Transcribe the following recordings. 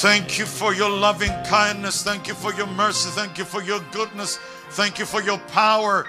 Thank you for your loving kindness. Thank you for your mercy. Thank you for your goodness. Thank you for your power.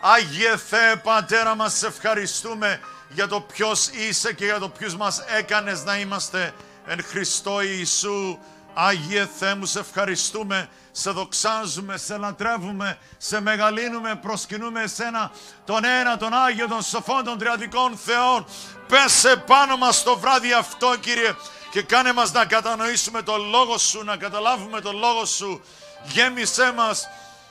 Άγιε Θεέ Πατέρα μας, ευχαριστούμε για το ποιος είσαι και για το ποιος μας έκανες να είμαστε εν Χριστώ Ιησού. Άγιε Θεέ μου, σε ευχαριστούμε, σε δοξάζουμε, σε λατρεύουμε, σε μεγαλύνουμε, προσκυνούμε Εσένα, τον ένα, τον Άγιο, τον Σοφό, τον Τριαδικών Θεών. Πέσε πάνω μας το βράδυ αυτό, Κύριε, και κάνε μας να κατανοήσουμε το Λόγο Σου, να καταλάβουμε το Λόγο Σου. Γέμισέ μας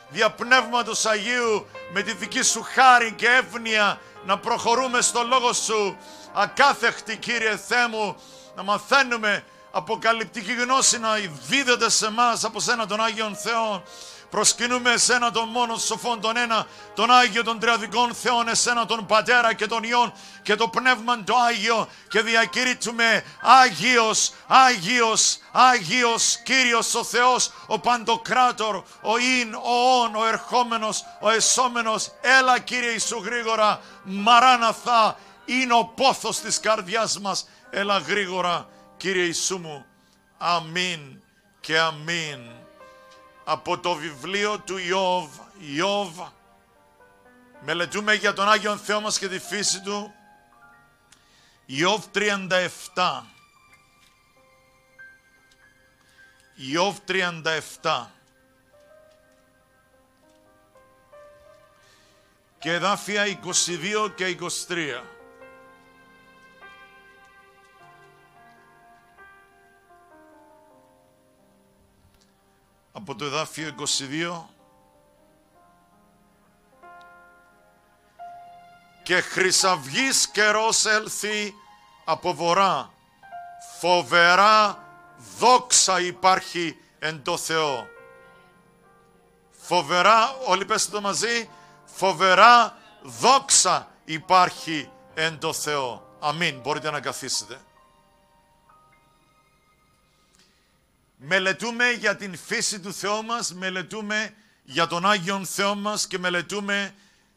δια Πνεύματος Αγίου με τη δική Σου χάρη και εύνοια να προχωρούμε στο Λόγο Σου. Ακάθεχτη Κύριε Θεέ μου, να μαθαίνουμε αποκαλυπτική γνώση να δίδεται σε εμά από Σένα τον Άγιον Θεό προσκυνούμε εσένα τον μόνο σοφόν τον ένα, τον Άγιο των Τριαδικών Θεών, εσένα τον Πατέρα και τον Υιόν και το Πνεύμα το Άγιο και διακηρύττουμε Άγιος, Άγιος, Άγιος Κύριος ο Θεός, ο Παντοκράτορ, ο Ιν, ο Ον, ο Ερχόμενος, ο Εσόμενος, έλα Κύριε Ιησού γρήγορα, μαράναθα, είναι ο πόθος της καρδιάς μας, έλα γρήγορα Κύριε Ιησού μου, αμήν και αμήν από το βιβλίο του Ιώβ. Ιώβ, μελετούμε για τον Άγιον Θεό μας και τη φύση του. Ιώβ 37. Ιώβ 37. Και εδάφια 22 και 23. από το εδάφιο 22 και χρυσαυγής καιρός έλθει από βορρά φοβερά δόξα υπάρχει εν το Θεό φοβερά όλοι πέστε το μαζί φοβερά δόξα υπάρχει εν το Θεό αμήν μπορείτε να καθίσετε Μελετούμε για την φύση του Θεού μας, μελετούμε για τον Άγιον Θεό μας και μελετούμε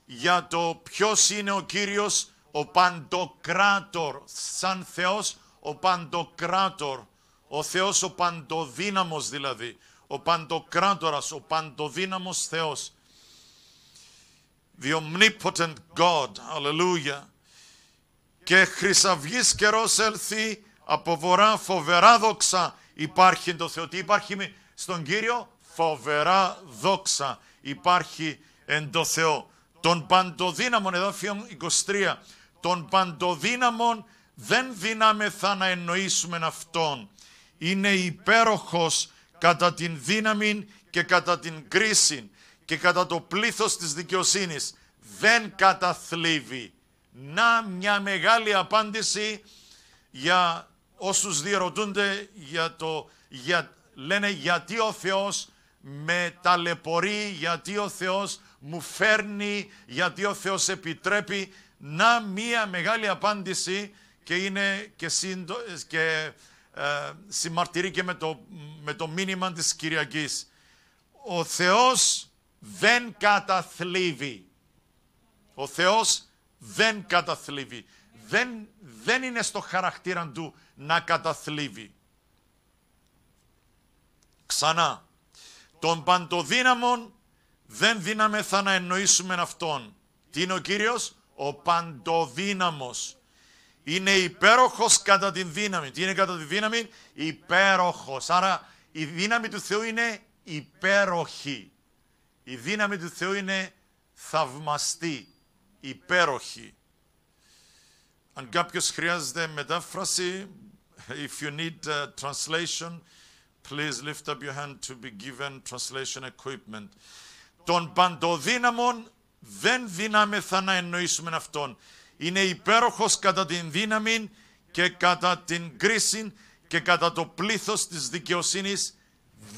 για το ποιος είναι ο Κύριος, ο Παντοκράτορ, σαν Θεός ο Παντοκράτορ, ο Θεός ο Παντοδύναμος δηλαδή, ο Παντοκράτορας, ο Παντοδύναμος Θεός. The Omnipotent God, Hallelujah. Και χρυσαυγής καιρός έλθει από βορρά φοβερά δόξα Υπάρχει το Θεό. Τι υπάρχει στον Κύριο. Φοβερά δόξα υπάρχει εν το Τον παντοδύναμον, εδώ εδάφιο 23, Τον παντοδύναμον δεν δυνάμεθα να εννοήσουμε αυτόν. Είναι υπέροχος κατά την δύναμη και κατά την κρίση και κατά το πλήθος της δικαιοσύνης. Δεν καταθλίβει. Να μια μεγάλη απάντηση για όσους διερωτούνται για το, για, λένε γιατί ο Θεός με ταλαιπωρεί, γιατί ο Θεός μου φέρνει, γιατί ο Θεός επιτρέπει. Να μία μεγάλη απάντηση και είναι και, συντο, και ε, συμμαρτυρεί και με το, με το μήνυμα της Κυριακής. Ο Θεός δεν καταθλίβει. Ο Θεός δεν καταθλίβει. Δεν δεν είναι στο χαρακτήρα του να καταθλίβει. Ξανά, τον παντοδύναμον δεν θα να εννοήσουμε αυτόν. Τι είναι ο Κύριος? Ο παντοδύναμος. Είναι υπέροχος κατά τη δύναμη. Τι είναι κατά τη δύναμη? Υπέροχος. Άρα η δύναμη του Θεού είναι υπέροχη. Η δύναμη του Θεού είναι θαυμαστή, υπέροχη. Αν κάποιος χρειάζεται μετάφραση, if you need uh, translation, please lift up your hand to be given translation equipment. Τον παντοδύναμον δεν δυνάμεθα να εννοήσουμε αυτόν. Είναι υπέροχος κατά την δύναμη και κατά την κρίση και κατά το πλήθος της δικαιοσύνης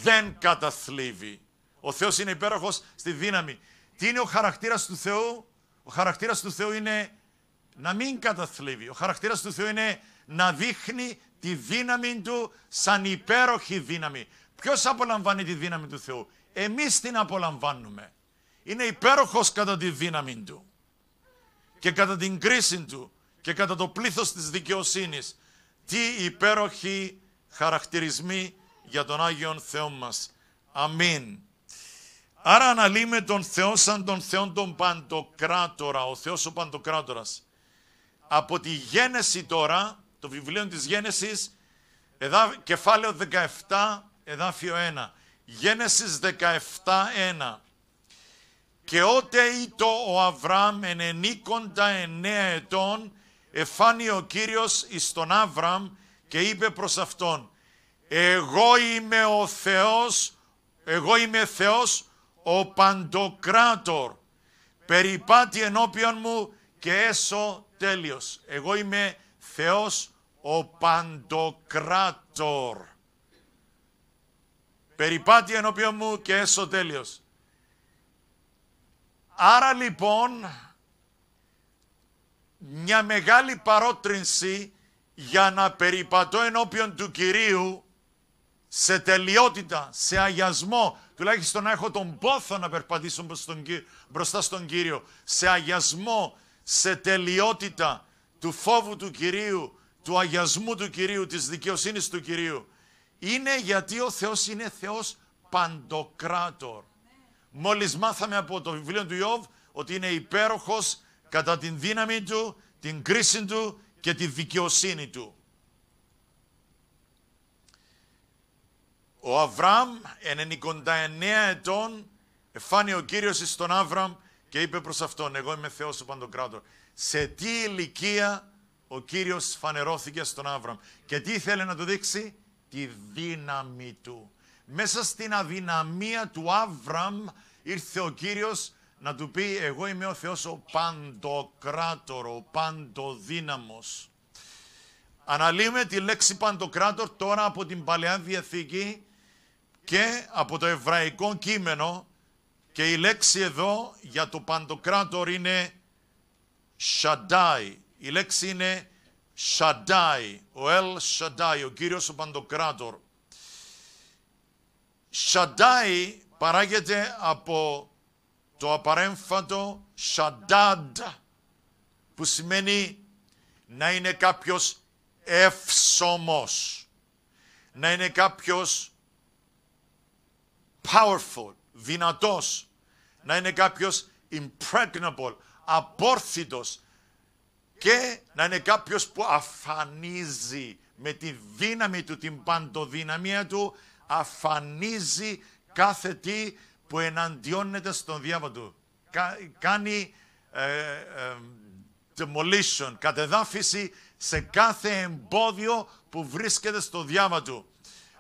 δεν καταθλίβει. Ο Θεός είναι υπέροχος στη δύναμη. Τι είναι ο χαρακτήρας του Θεού? Ο χαρακτήρας του Θεού είναι να μην καταθλίβει. Ο χαρακτήρας του Θεού είναι να δείχνει τη δύναμη του σαν υπέροχη δύναμη. Ποιος απολαμβάνει τη δύναμη του Θεού. Εμείς την απολαμβάνουμε. Είναι υπέροχος κατά τη δύναμη του και κατά την κρίση του και κατά το πλήθος της δικαιοσύνης. Τι υπέροχοι χαρακτηρισμοί για τον Άγιον Θεό μας. Αμήν. Άρα αναλύουμε τον Θεό σαν τον Θεό τον Παντοκράτορα, ο Θεός ο Παντοκράτορας από τη Γένεση τώρα, το βιβλίο της Γένεσης, κεφάλαιο 17, εδάφιο 1. Γένεσης 1. «Και ότε ήτο ο Αβραάμ ενίκοντα εννέα ετών, εφάνει ο Κύριος εις τον Αβραάμ και είπε προς αυτόν, «Εγώ είμαι ο Θεός, εγώ είμαι Θεός, ο Παντοκράτορ, περιπάτη ενώπιον μου και έσω τέλειος. Εγώ είμαι Θεός ο παντοκράτορ. Περιπάτη ενώπιον μου και έσω τέλειος. Άρα λοιπόν, μια μεγάλη παρότρινση για να περιπατώ ενώπιον του Κυρίου σε τελειότητα, σε αγιασμό, τουλάχιστον να έχω τον πόθο να περπατήσω μπροστά στον Κύριο, σε αγιασμό, σε τελειότητα του φόβου του Κυρίου, του αγιασμού του Κυρίου, της δικαιοσύνης του Κυρίου, είναι γιατί ο Θεός είναι Θεός παντοκράτορ. Μόλις μάθαμε από το βιβλίο του Ιώβ ότι είναι υπέροχος κατά την δύναμη του, την κρίση του και τη δικαιοσύνη του. Ο Αβραάμ, 99 ετών, εφάνει ο Κύριος στον Αβραάμ και είπε προς αυτόν, εγώ είμαι Θεός ο Παντοκράτορ. Σε τι ηλικία ο Κύριος φανερώθηκε στον Άβραμ. Και τι ήθελε να του δείξει, τη δύναμη του. Μέσα στην αδυναμία του Άβραμ ήρθε ο Κύριος να του πει εγώ είμαι ο Θεός ο παντοκράτορο, ο παντοδύναμος. Αναλύουμε τη λέξη παντοκράτορ τώρα από την Παλαιά Διαθήκη και από το εβραϊκό κείμενο και η λέξη εδώ για το παντοκράτορ είναι Shaddai. Η λέξη είναι Shaddai, ο El Shaddai, ο Κύριος ο Παντοκράτορ. Shaddai παράγεται από το απαρέμφατο Shaddad, που σημαίνει να είναι κάποιος εύσωμος, να είναι κάποιος powerful, δυνατός, να είναι κάποιος impregnable, απόρθητος και να είναι κάποιος που αφανίζει με τη δύναμη του, την παντοδυναμία του, αφανίζει κάθε τι που εναντιώνεται στον διάβα του. Κα, κάνει ε, ε, demolition, κατεδάφιση σε κάθε εμπόδιο που βρίσκεται στο διάβα του.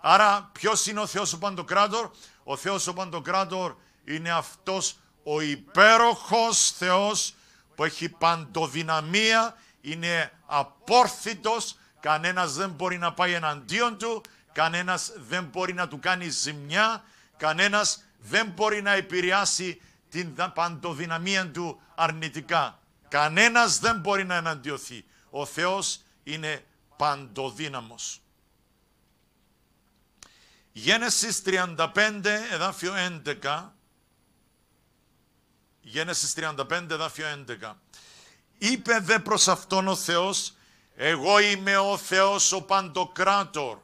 Άρα ποιος είναι ο Θεός ο Παντοκράτορ, ο Θεός ο Παντοκράτορ είναι αυτός ο υπέροχος Θεός που έχει παντοδυναμία, είναι απόρθητος, κανένας δεν μπορεί να πάει εναντίον του, κανένας δεν μπορεί να του κάνει ζημιά, κανένας δεν μπορεί να επηρεάσει την παντοδυναμία του αρνητικά. Κανένας δεν μπορεί να εναντιωθεί. Ο Θεός είναι παντοδύναμος. Γένεσης 35 εδάφιο 11 Γένεσης 35 εδάφιο 11 Είπε δε προς αυτόν ο Θεός εγώ είμαι ο Θεός ο Παντοκράτορ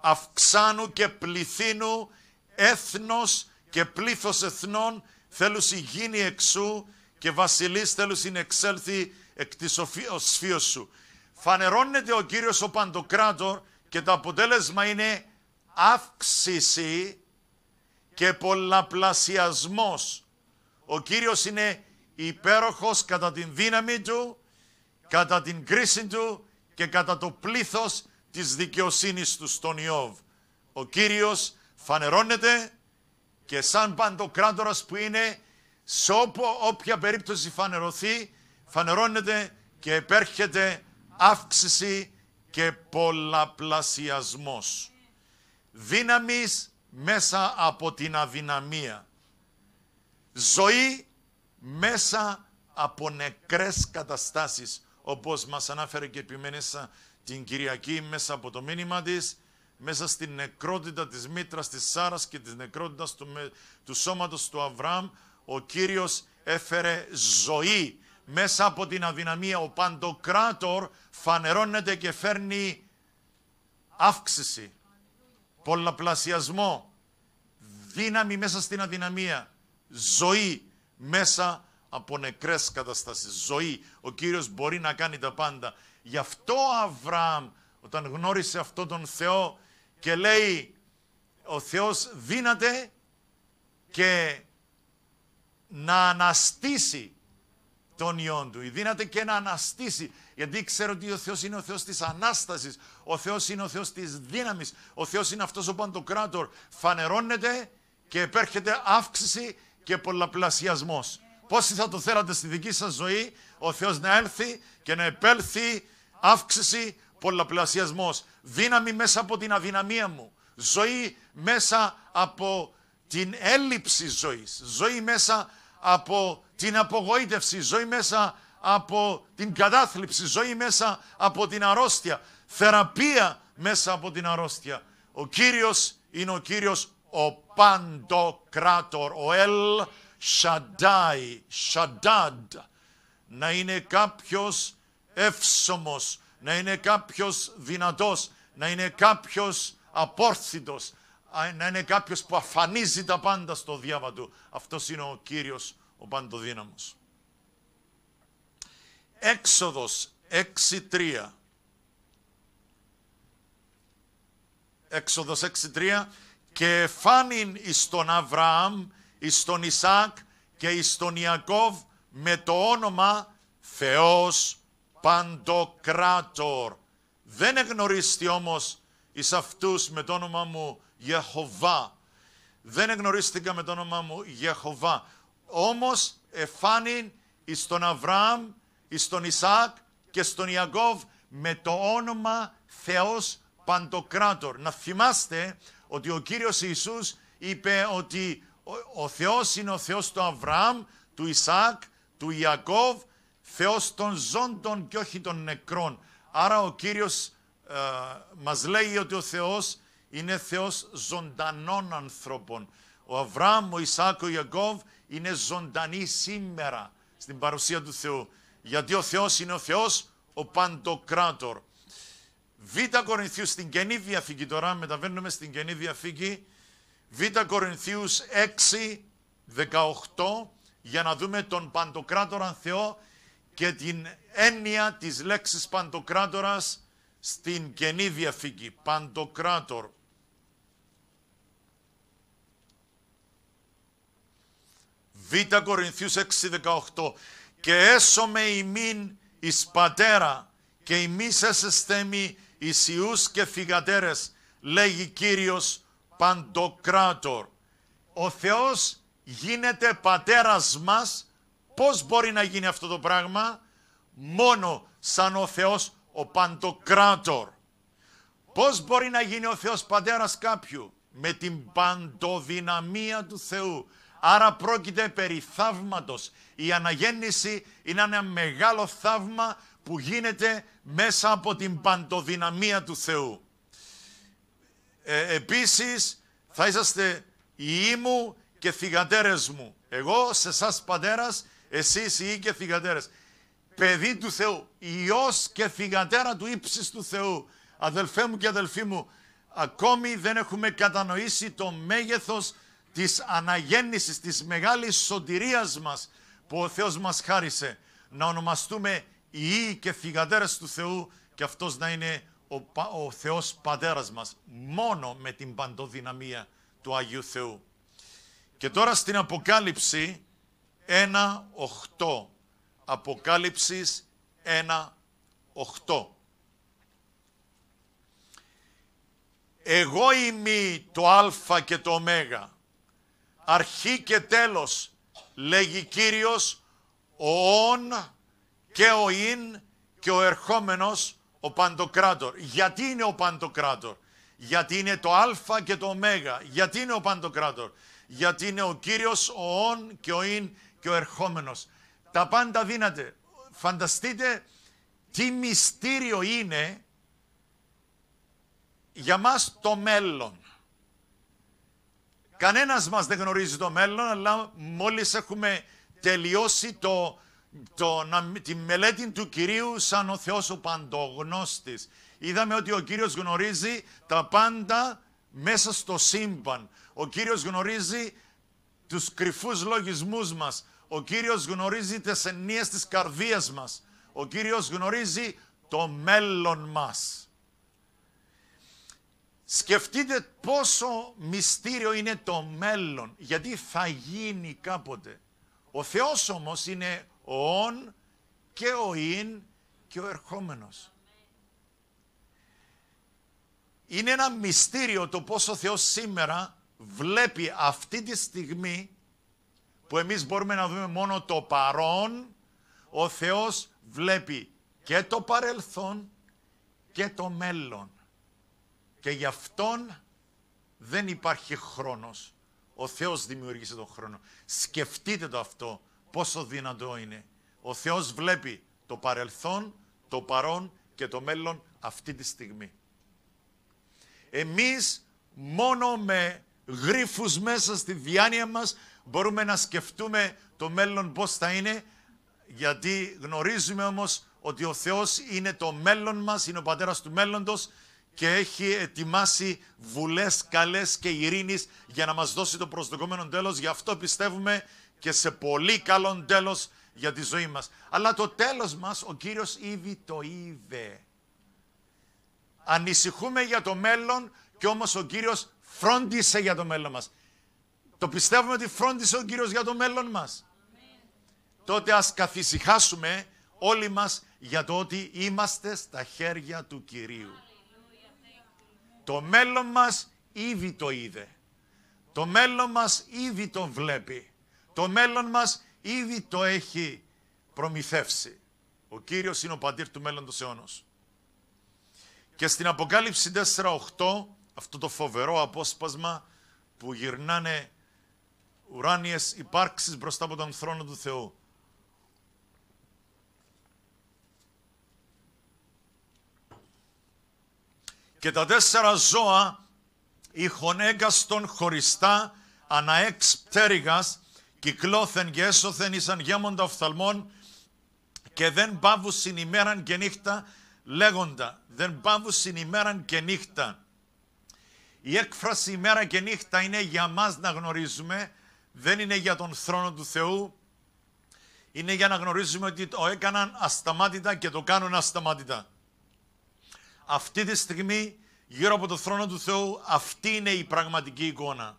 αυξάνου και πληθύνου έθνος και πλήθος εθνών θέλουσι γίνει εξού και βασιλείς θέλουσι εξέλθει εκ της οφείος σου. Φανερώνεται ο Κύριος ο Παντοκράτορ και το αποτέλεσμα είναι αύξηση και πολλαπλασιασμός. Ο Κύριος είναι υπέροχος κατά την δύναμη Του, κατά την κρίση Του και κατά το πλήθος της δικαιοσύνης Του στον Ιώβ. Ο Κύριος φανερώνεται και σαν παντοκράτορας που είναι σε όπου, όποια περίπτωση φανερωθεί, φανερώνεται και επέρχεται αύξηση και πολλαπλασιασμός δύναμης μέσα από την αδυναμία. Ζωή μέσα από νεκρές καταστάσεις, όπως μας ανάφερε και επιμένησα την Κυριακή μέσα από το μήνυμα της, μέσα στην νεκρότητα της μήτρας της Σάρας και της νεκρότητας του, του σώματος του Αβραάμ, ο Κύριος έφερε ζωή μέσα από την αδυναμία. Ο Παντοκράτορ φανερώνεται και φέρνει αύξηση πολλαπλασιασμό, δύναμη μέσα στην αδυναμία, ζωή μέσα από νεκρές καταστάσεις, ζωή. Ο Κύριος μπορεί να κάνει τα πάντα. Γι' αυτό ο Αβραάμ όταν γνώρισε αυτόν τον Θεό και λέει ο Θεός δύναται και να αναστήσει των ιών του. Δύναται και να αναστήσει, γιατί ξέρω ότι ο Θεός είναι ο Θεός της Ανάστασης, ο Θεός είναι ο Θεός της δύναμης, ο Θεός είναι αυτός ο Παντοκράτορ. Φανερώνεται και επέρχεται αύξηση και πολλαπλασιασμός. Πόσοι θα το θέλατε στη δική σας ζωή, ο Θεός να έλθει και να επέλθει αύξηση, πολλαπλασιασμός. Δύναμη μέσα από την αδυναμία μου. Ζωή μέσα από την έλλειψη ζωής. Ζωή μέσα από την απογοήτευση, ζωή μέσα από την κατάθλιψη, ζωή μέσα από την αρρώστια, θεραπεία μέσα από την αρρώστια. Ο Κύριος είναι ο Κύριος ο Παντοκράτορ, ο Ελ Σαντάι, Σαντάντ. Να είναι κάποιος εύσωμος, να είναι κάποιος δυνατός, να είναι κάποιος απόρθητος, να είναι κάποιος που αφανίζει τα πάντα στο διάβα του. Αυτός είναι ο Κύριος, ο παντοδύναμος. Έξοδος 6.3 Έξοδος 6.3 Και φάνην εις τον Αβραάμ, εις τον Ισάκ και εις τον Ιακώβ με το όνομα Θεός Παντοκράτορ. Δεν εγνωρίστη όμως εις αυτούς με το όνομα μου Γεχοβά. Δεν εγνωρίστηκα με το όνομά μου Γεχοβά. Όμως εφάνην εις τον Αβραάμ, εις τον Ισαάκ και στον Ιακώβ με το όνομα Θεός Παντοκράτορ. Να θυμάστε ότι ο Κύριος Ιησούς είπε ότι ο Θεός είναι ο Θεός του Αβραάμ, του Ισάκ, του Ιακώβ, Θεός των ζώντων και όχι των νεκρών. Άρα ο Κύριος ε, μας λέει ότι ο Θεός είναι Θεός ζωντανών ανθρώπων. Ο Αβραάμ, ο Ισάκ, ο Ιακώβ είναι ζωντανοί σήμερα στην παρουσία του Θεού. Γιατί ο Θεός είναι ο Θεός, ο Παντοκράτορ. Β Κορινθίους στην Καινή Διαθήκη τώρα, μεταβαίνουμε στην Καινή Διαθήκη. Β Κορινθίους 6, 18, για να δούμε τον Παντοκράτορα Θεό και την έννοια της λέξης Παντοκράτορας στην Καινή Διαθήκη. Παντοκράτορ. Β Κορινθίους 6.18 και έσωμε ημίν εις πατέρα και ημις στεμι εις ιούς και θυγατέρες λέγει Κύριος Παντοκράτορ. Ο Θεός γίνεται πατέρας μας. Πώς μπορεί να γίνει αυτό το πράγμα μόνο σαν ο Θεός ο Παντοκράτορ. Πώς μπορεί να γίνει ο Θεός πατέρας κάποιου με την παντοδυναμία του Θεού Άρα πρόκειται περί θαύματος. Η αναγέννηση είναι ένα μεγάλο θαύμα που γίνεται μέσα από την παντοδυναμία του Θεού. Ε, επίσης θα είσαστε οι μου και θυγατέρες μου. Εγώ σε εσάς πατέρας, εσείς οι και θυγατέρες. Παιδί του Θεού, Υιός και θυγατέρα του ύψης του Θεού. Αδελφέ μου και αδελφοί μου, ακόμη δεν έχουμε κατανοήσει το μέγεθος της αναγέννησης, της μεγάλης σωτηρίας μας που ο Θεός μας χάρισε. Να ονομαστούμε η και Φυγατέρες του Θεού και αυτός να είναι ο, ο Θεός Πατέρας μας. Μόνο με την παντοδυναμία του Αγίου Θεού. Και τώρα στην Αποκάλυψη 1.8. Αποκάλυψης 1.8. Εγώ είμαι το Α και το Ω αρχή και τέλος, λέγει Κύριος, ο «ον» και ο Ιν και ο ερχόμενος, ο Παντοκράτορ. Γιατί είναι ο Παντοκράτορ. Γιατί είναι το Α και το Ω. Γιατί είναι ο Παντοκράτορ. Γιατί είναι ο Κύριος, ο «ον» και ο Ιν και ο ερχόμενος. Τα πάντα δίνατε. Φανταστείτε τι μυστήριο είναι για μας το μέλλον. Κανένας μας δεν γνωρίζει το μέλλον, αλλά μόλις έχουμε τελειώσει το, το, τη μελέτη του Κυρίου σαν ο Θεός ο παντογνώστης. Είδαμε ότι ο Κύριος γνωρίζει τα πάντα μέσα στο σύμπαν. Ο Κύριος γνωρίζει τους κρυφούς λογισμούς μας. Ο Κύριος γνωρίζει τις ενίες της καρδίας μας. Ο Κύριος γνωρίζει το μέλλον μας. Σκεφτείτε πόσο μυστήριο είναι το μέλλον, γιατί θα γίνει κάποτε. Ο Θεός όμως είναι ο «ον» και ο Ιν και ο «ερχόμενος». Είναι ένα μυστήριο το πόσο ο Θεός σήμερα βλέπει αυτή τη στιγμή που εμείς μπορούμε να δούμε μόνο το παρόν, ο Θεός βλέπει και το παρελθόν και το μέλλον. Και γι' αυτόν δεν υπάρχει χρόνος. Ο Θεός δημιούργησε τον χρόνο. Σκεφτείτε το αυτό, πόσο δυνατό είναι. Ο Θεός βλέπει το παρελθόν, το παρόν και το μέλλον αυτή τη στιγμή. Εμείς μόνο με γρίφους μέσα στη διάνοια μας μπορούμε να σκεφτούμε το μέλλον πώς θα είναι γιατί γνωρίζουμε όμως ότι ο Θεός είναι το μέλλον μας, είναι ο πατέρας του μέλλοντος και έχει ετοιμάσει βουλές καλές και ειρήνης για να μας δώσει το προσδοκόμενο τέλος. Γι' αυτό πιστεύουμε και σε πολύ καλό τέλος για τη ζωή μας. Αλλά το τέλος μας ο Κύριος ήδη το είδε. Ανησυχούμε για το μέλλον και όμως ο Κύριος φρόντισε για το μέλλον μας. Το πιστεύουμε ότι φρόντισε ο Κύριος για το μέλλον μας. Τότε ας καθησυχάσουμε όλοι μας για το ότι είμαστε στα χέρια του Κυρίου. Το μέλλον μας ήδη το είδε. Το μέλλον μας ήδη το βλέπει. Το μέλλον μας ήδη το έχει προμηθεύσει. Ο Κύριος είναι ο Πατήρ του μέλλοντος αιώνος. Και στην Αποκάλυψη 4.8, αυτό το φοβερό απόσπασμα που γυρνάνε ουράνιες υπάρξεις μπροστά από τον θρόνο του Θεού. Και τα τέσσερα ζώα ήχον έγκαστον χωριστά αναέξ έξ πτέρυγας, κυκλώθεν και έσωθεν ήσαν γέμοντα οφθαλμών και δεν πάβουσιν ημέραν και νύχτα λέγοντα, δεν πάβουσιν ημέραν και νύχτα. Η έκφραση ημέρα και νύχτα είναι για μας να γνωρίζουμε, δεν είναι για τον θρόνο του Θεού, είναι για να γνωρίζουμε ότι το έκαναν ασταμάτητα και το κάνουν ασταμάτητα. Αυτή τη στιγμή γύρω από το θρόνο του Θεού αυτή είναι η πραγματική εικόνα.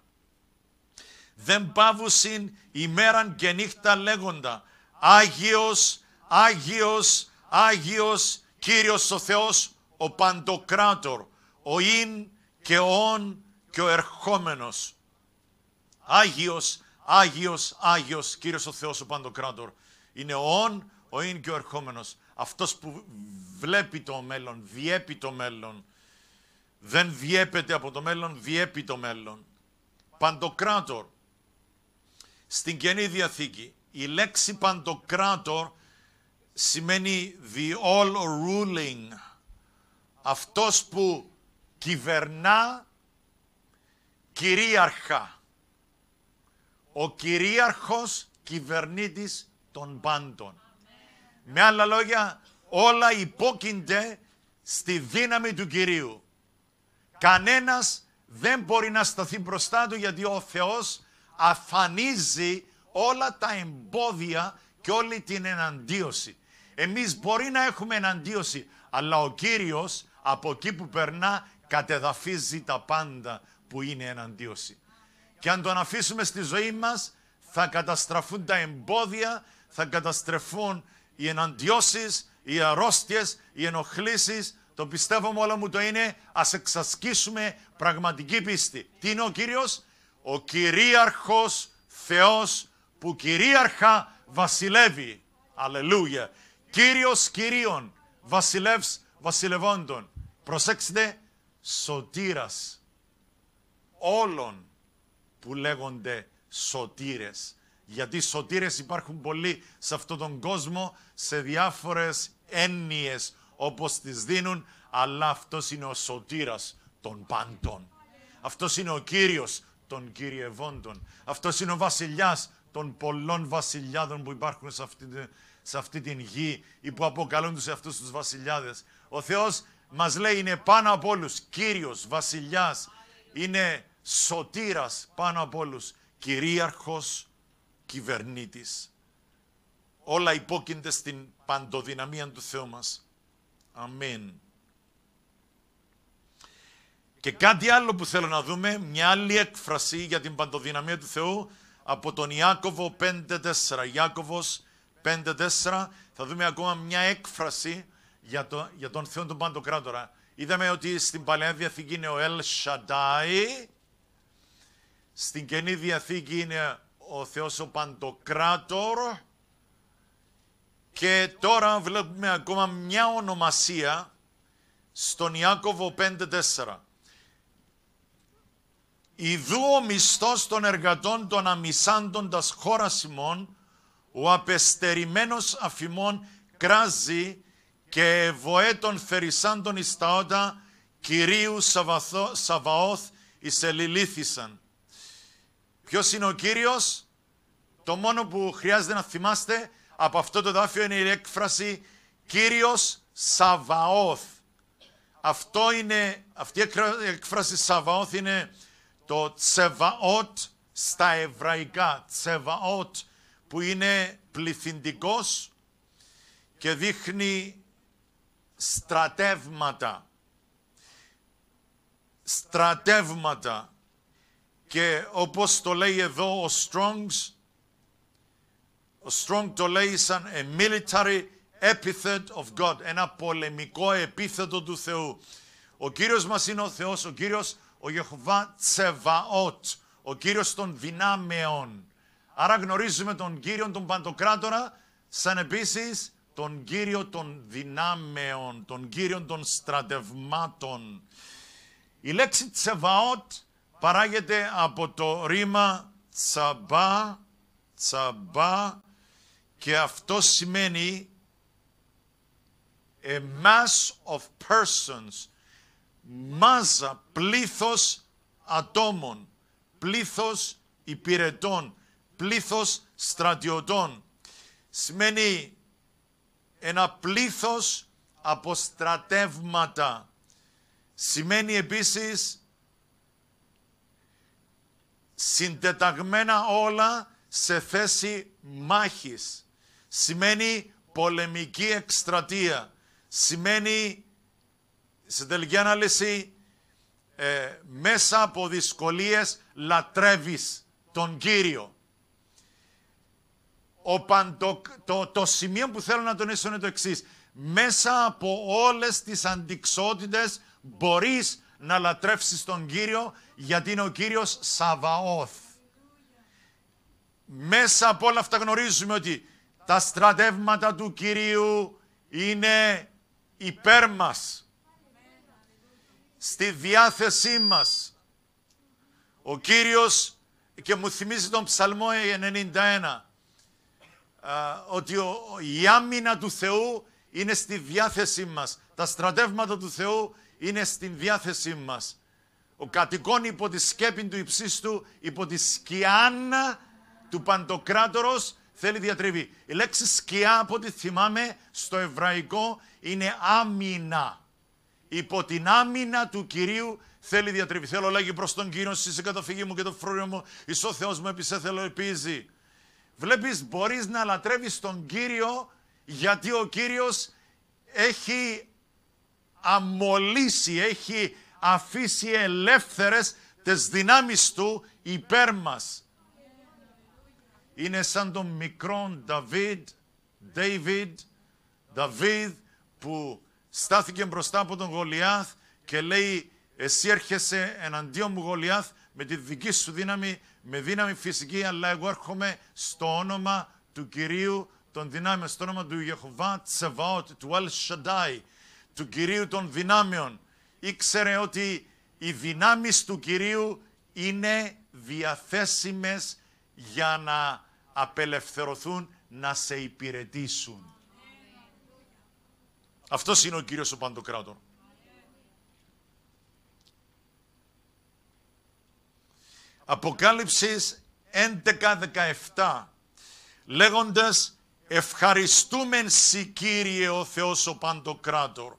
Δεν πάβουσιν ημέραν και νύχτα λέγοντα Άγιος, Άγιος, Άγιος, Κύριος ο Θεός, ο Παντοκράτορ, ο Ιν και ο Ον και ο Ερχόμενος. Άγιος, Άγιος, Άγιος, Κύριος ο Θεός ο Παντοκράτορ. Είναι ο Ον, ο Ιν και ο Ερχόμενος αυτός που βλέπει το μέλλον, διέπει το μέλλον, δεν διέπεται από το μέλλον, διέπει το μέλλον. Παντοκράτορ. Στην Καινή Διαθήκη η λέξη παντοκράτορ σημαίνει the all ruling. Αυτός που κυβερνά κυρίαρχα. Ο κυρίαρχος κυβερνήτης των πάντων. Με άλλα λόγια, όλα υπόκεινται στη δύναμη του Κυρίου. Κανένας δεν μπορεί να σταθεί μπροστά του γιατί ο Θεός αφανίζει όλα τα εμπόδια και όλη την εναντίωση. Εμείς μπορεί να έχουμε εναντίωση, αλλά ο Κύριος από εκεί που περνά κατεδαφίζει τα πάντα που είναι εναντίωση. Και αν τον αφήσουμε στη ζωή μας θα καταστραφούν τα εμπόδια, θα καταστρεφούν οι εναντιώσεις, οι αρρώστιες, οι ενοχλήσεις, το πιστεύω μου όλα μου το είναι, ας εξασκήσουμε πραγματική πίστη. Τι είναι ο Κύριος? Ο Κυρίαρχος Θεός που κυρίαρχα βασιλεύει. Αλληλούια. Κύριος Κυρίων, βασιλεύς βασιλευόντων. Προσέξτε, σωτήρας όλων που λέγονται σωτήρες. Γιατί σωτήρες υπάρχουν πολλοί σε αυτόν τον κόσμο, σε διάφορες έννοιες όπως τις δίνουν, αλλά αυτός είναι ο σωτήρας των πάντων. Αυτός είναι ο Κύριος των κυριευόντων. Αυτός είναι ο βασιλιάς των πολλών βασιλιάδων που υπάρχουν σε αυτή, σε αυτή την γη ή που αποκαλούν τους αυτούς τους βασιλιάδες. Ο Θεός μας λέει είναι πάνω από όλους, Κύριος, βασιλιάς, είναι σωτήρας πάνω από όλους, κυρίαρχος κυβερνήτης. Όλα υπόκεινται στην παντοδυναμία του Θεού μας. Αμήν. Και κάτι άλλο που θέλω να δούμε, μια άλλη έκφραση για την παντοδυναμία του Θεού από τον Ιάκωβο 5.4. Ιάκωβος 5.4 θα δούμε ακόμα μια έκφραση για, το, για τον Θεό τον Παντοκράτορα. Είδαμε ότι στην Παλαιά Διαθήκη είναι ο Ελ Σαντάι, στην Καινή Διαθήκη είναι ο Θεός ο Παντοκράτορ και τώρα βλέπουμε ακόμα μια ονομασία στον Ιάκωβο 5.4. Ιδού ο μισθός των εργατών των αμισάντων τας χώρας ημών, ο απεστερημένος αφημών κράζει και βοέ των θερισάντων εις τα όντα, Κυρίου Σαβαώθ εις ελιλήθησαν. Ποιος είναι ο Κύριος. Το μόνο που χρειάζεται να θυμάστε από αυτό το δάφιο είναι η έκφραση Κύριος Σαβαώθ. Αυτό είναι, αυτή η έκφραση Σαβαώθ είναι το Τσεβαότ στα εβραϊκά. Τσεβαότ που είναι πληθυντικός και δείχνει στρατεύματα. Στρατεύματα. Και όπως το λέει εδώ ο Strong's, ο Strong το λέει σαν a military epithet of God, ένα πολεμικό επίθετο του Θεού. Ο Κύριος μας είναι ο Θεός, ο Κύριος ο Ιεχωβά Τσεβαότ, ο Κύριος των δυνάμεων. Άρα γνωρίζουμε τον Κύριο τον Παντοκράτορα, σαν επίσης τον Κύριο των δυνάμεων, τον Κύριο των στρατευμάτων. Η λέξη Τσεβαότ παράγεται από το ρήμα τσαμπά, τσαμπά και αυτό σημαίνει a mass of persons, μάζα, πλήθος ατόμων, πλήθος υπηρετών, πλήθος στρατιωτών. Σημαίνει ένα πλήθος από στρατεύματα. Σημαίνει επίσης συντεταγμένα όλα σε θέση μάχης. Σημαίνει πολεμική εκστρατεία. Σημαίνει, σε τελική ανάλυση, ε, μέσα από δυσκολίες λατρεύεις τον Κύριο. Ο παντο, το, το σημείο που θέλω να τονίσω είναι το εξής. Μέσα από όλες τις αντικσότητες μπορείς να λατρεύσεις τον Κύριο, γιατί είναι ο Κύριος Σαβαώθ. Μέσα από όλα αυτά γνωρίζουμε ότι τα στρατεύματα του Κυρίου είναι υπέρ μας, στη διάθεσή μας. Ο Κύριος, και μου θυμίζει τον Ψαλμό 91, ότι η άμυνα του Θεού είναι στη διάθεσή μας. Τα στρατεύματα του Θεού είναι στην διάθεσή μας. Ο κατοικών υπό τη σκέπη του υψίστου, υπό τη σκιάνα του Παντοκράτορος, θέλει διατριβή. Η λέξη σκιά, από ό,τι θυμάμαι, στο εβραϊκό είναι άμυνα. Υπό την άμυνα του Κυρίου θέλει διατριβή. Θέλω λέγει προς τον Κύριο, εσύ καταφυγή μου και το φρούριο μου, εις ο Θεός μου επισέθελο επίζει. Βλέπεις, μπορείς να λατρεύεις τον Κύριο, γιατί ο Κύριος έχει αμολύσει, έχει αφήσει ελεύθερες τις δυνάμεις του υπέρ μας. Είναι σαν τον μικρόν Δαβίδ, Ντέιβιντ, Δαβίδ που στάθηκε μπροστά από τον Γολιάθ και λέει εσύ έρχεσαι εναντίον μου Γολιάθ με τη δική σου δύναμη, με δύναμη φυσική, αλλά εγώ έρχομαι στο όνομα του Κυρίου των δυνάμεων, στο όνομα του Ιεχωβά Τσεβάωτ, του Αλ Σαντάι, του Κυρίου των δυνάμεων. Ήξερε ότι οι δυνάμεις του Κυρίου είναι διαθέσιμες για να απελευθερωθούν, να σε υπηρετήσουν. Αυτός είναι ο Κύριος ο Παντοκράτορ. Αποκάλυψης 11.17 λέγοντας «Ευχαριστούμεν σοι Κύριε ο Θεός ο Παντοκράτορ,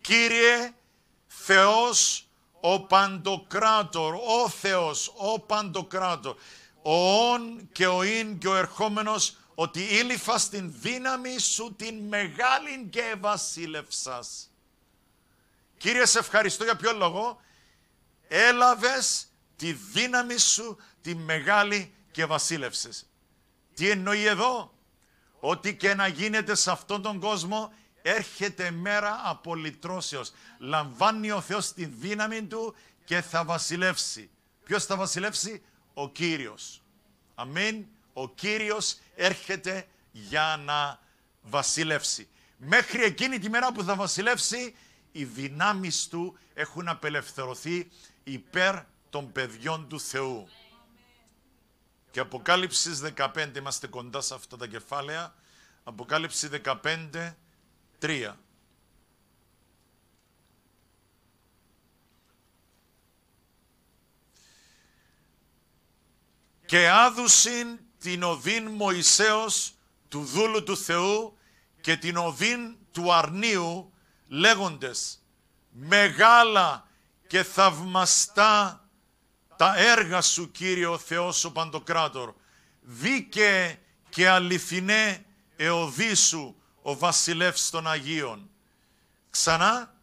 Κύριε Θεός ο Παντοκράτορ, ο Θεός, ο Παντοκράτορ, ο Ον και ο Ιν και ο ερχόμενος, ότι ήλυφα στην δύναμη σου την μεγάλη και βασίλευσας. Κύριε, σε ευχαριστώ για ποιο λόγο. Έλαβες τη δύναμη σου τη μεγάλη και βασίλευσες. Τι εννοεί εδώ, ότι και να γίνεται σε αυτόν τον κόσμο Έρχεται μέρα απολυτρώσεως. Λαμβάνει ο Θεός τη δύναμη Του και θα βασιλεύσει. Ποιος θα βασιλεύσει? Ο Κύριος. Αμήν. Ο Κύριος έρχεται για να βασιλεύσει. Μέχρι εκείνη τη μέρα που θα βασιλεύσει, οι δυνάμεις Του έχουν απελευθερωθεί υπέρ των παιδιών του Θεού. Και Αποκάλυψης 15, είμαστε κοντά σε αυτά τα κεφάλαια, Αποκάλυψη 15, 3. Και άδουσιν την οδύν Μωυσέως του δούλου του Θεού και την οδύν του αρνίου λέγοντες «Μεγάλα και θαυμαστά τα έργα σου Κύριε ο Θεός ο Παντοκράτορ, δίκαιε και αληθινέ εωδή σου ο βασιλεύς των Αγίων. Ξανά,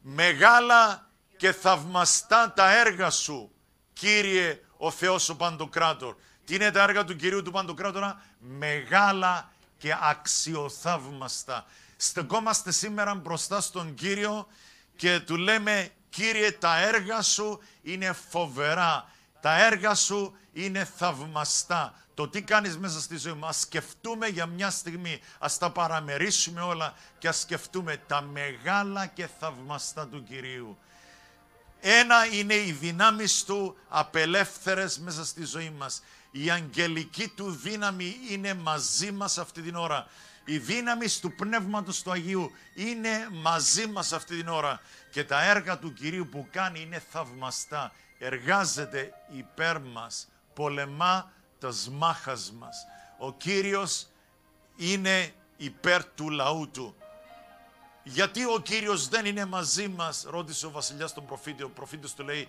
μεγάλα και θαυμαστά τα έργα σου, Κύριε ο Θεός ο Παντοκράτορ. Τι είναι τα έργα του Κυρίου του Παντοκράτορα, μεγάλα και αξιοθαύμαστα. Στεκόμαστε σήμερα μπροστά στον Κύριο και του λέμε Κύριε τα έργα σου είναι φοβερά. Τα έργα σου είναι θαυμαστά. Το τι κάνεις μέσα στη ζωή μας, σκεφτούμε για μια στιγμή, ας τα παραμερίσουμε όλα και ας σκεφτούμε τα μεγάλα και θαυμαστά του Κυρίου. Ένα είναι οι δυνάμεις του απελεύθερες μέσα στη ζωή μας. Η αγγελική του δύναμη είναι μαζί μας αυτή την ώρα. Η δύναμη του Πνεύματος του Αγίου είναι μαζί μας αυτή την ώρα. Και τα έργα του Κυρίου που κάνει είναι θαυμαστά. Εργάζεται υπέρ μας πολεμά τα μάχας μας. Ο Κύριος είναι υπέρ του λαού του. Γιατί ο Κύριος δεν είναι μαζί μας, ρώτησε ο βασιλιάς τον προφήτη. Ο προφήτης του λέει,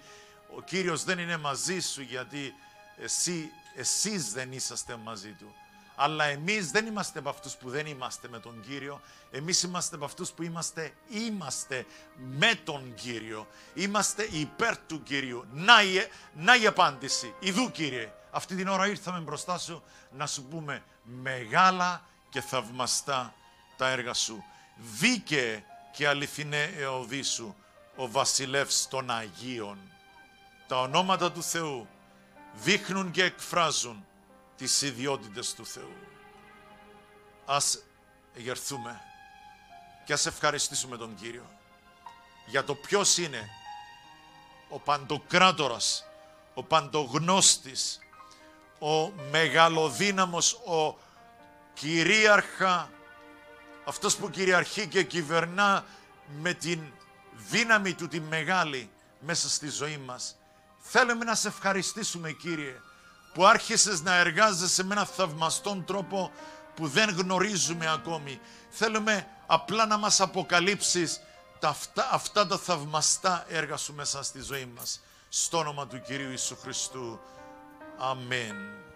ο Κύριος δεν είναι μαζί σου γιατί εσύ, εσείς δεν είσαστε μαζί του. Αλλά εμείς δεν είμαστε από αυτούς που δεν είμαστε με τον Κύριο. Εμείς είμαστε από αυτούς που είμαστε, είμαστε με τον Κύριο. Είμαστε υπέρ του Κύριου. Να η, να η απάντηση. Ιδού Κύριε. Αυτή την ώρα ήρθαμε μπροστά σου να σου πούμε μεγάλα και θαυμαστά τα έργα σου. Δίκαιε και αληθινέ εωδή σου, ο βασιλεύς των Αγίων. Τα ονόματα του Θεού δείχνουν και εκφράζουν τις ιδιότητες του Θεού. Ας εγερθούμε και ας ευχαριστήσουμε τον Κύριο για το ποιος είναι ο παντοκράτορας, ο παντογνώστης, ο μεγαλοδύναμος, ο κυρίαρχα, αυτός που κυριαρχεί και κυβερνά με την δύναμη του τη μεγάλη μέσα στη ζωή μας. Θέλουμε να σε ευχαριστήσουμε Κύριε που άρχισες να εργάζεσαι με ένα θαυμαστό τρόπο που δεν γνωρίζουμε ακόμη. Θέλουμε απλά να μας αποκαλύψεις τα αυτά, αυτά τα θαυμαστά έργα σου μέσα στη ζωή μας. Στο όνομα του Κυρίου Ιησού Χριστού. Αμήν.